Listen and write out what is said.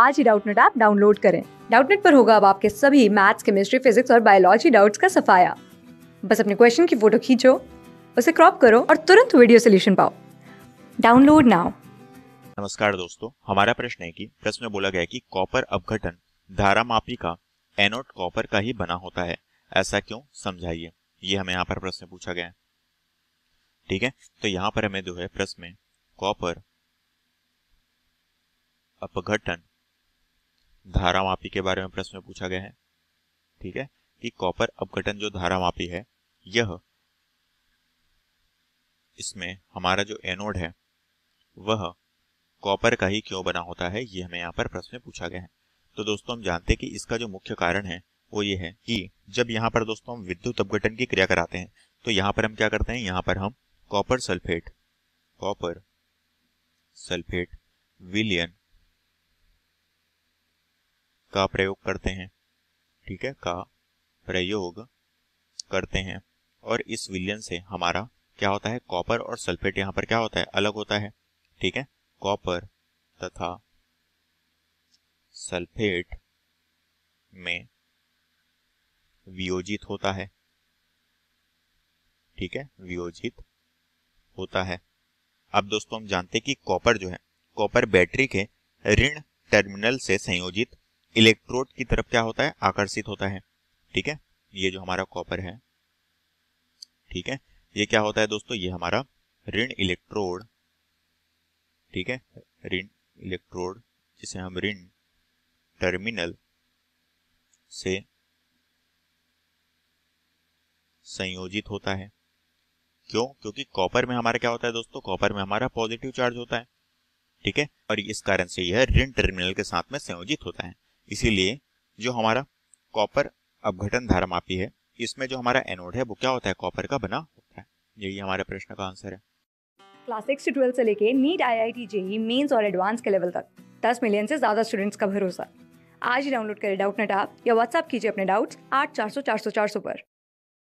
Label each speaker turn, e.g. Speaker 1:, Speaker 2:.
Speaker 1: आज ही Doubtnut app download करें डाउटनेट पर होगा अब आपके सभी मैथ्स केमिस्ट्री फिजिक्स और बायोलॉजी डाउट्स का सफाया बस अपने क्वेश्चन की फोटो खींचो उसे क्रॉप करो और तुरंत वीडियो सोल्यूशन पाओ डाउनलोड नाउ
Speaker 2: नमस्कार दोस्तों हमारा प्रश्न है कि प्रश्न में बोला गया है कि कॉपर अपघटन धारा मापी का एनोड कॉपर का ही बना होता है ऐसा क्यों समझाइए ये हमें यहाँ पर प्रश्न पूछा गया है ठीक है तो यहाँ पर हमें जो है प्रश्न में कॉपर अपघटन धारामापी के बारे में प्रश्न में पूछा गया है ठीक है कि कॉपर अपघटन जो धारामापी है यह इसमें हमारा जो एनोड है वह कॉपर का ही क्यों बना होता है यह हमें यहाँ पर प्रश्न में पूछा गया है तो दोस्तों हम जानते हैं कि इसका जो मुख्य कारण है वो ये है कि जब यहाँ पर दोस्तों हम विद्युत अपघटन की क्रिया कराते हैं तो यहाँ पर हम क्या करते हैं यहाँ पर हम कॉपर सल्फेट कॉपर सल्फेट विलियन का प्रयोग करते हैं ठीक है का प्रयोग करते हैं और इस विलियन से हमारा क्या होता है कॉपर और सल्फेट यहाँ पर क्या होता है अलग होता है ठीक है कॉपर तथा सल्फेट में वियोजित होता है ठीक है वियोजित होता है अब दोस्तों हम जानते हैं कि कॉपर जो है कॉपर बैटरी के ऋण टर्मिनल से संयोजित इलेक्ट्रोड की तरफ क्या होता है आकर्षित होता है ठीक है ये जो हमारा कॉपर है ठीक है ये क्या होता है दोस्तों ये हमारा ऋण इलेक्ट्रोड ठीक है ऋण इलेक्ट्रोड जिसे हम ऋण टर्मिनल से संयोजित होता है क्यों क्योंकि कॉपर में हमारा क्या होता है दोस्तों कॉपर में हमारा पॉजिटिव चार्ज होता है ठीक है और इस कारण से यह ऋण टर्मिनल के साथ में संयोजित होता है इसीलिए जो हमारा कॉपर अपघटन धारामापी है इसमें जो हमारा एनोड है वो क्या होता है कॉपर का बना होता है यही हमारे प्रश्न का आंसर है
Speaker 1: क्लास सिक्स से ट्वेल्थ से लेके NEET I I T JEE mains और एडवांस के लेवल तक दस मिलियन से ज्यादा स्टूडेंट्स का भरोसा आज ही डाउनलोड करें डाउट नेट आप या व्हाट्सअप कीजिए अपने डाउट्स आठ चार सौ चार सौ चार सौ पर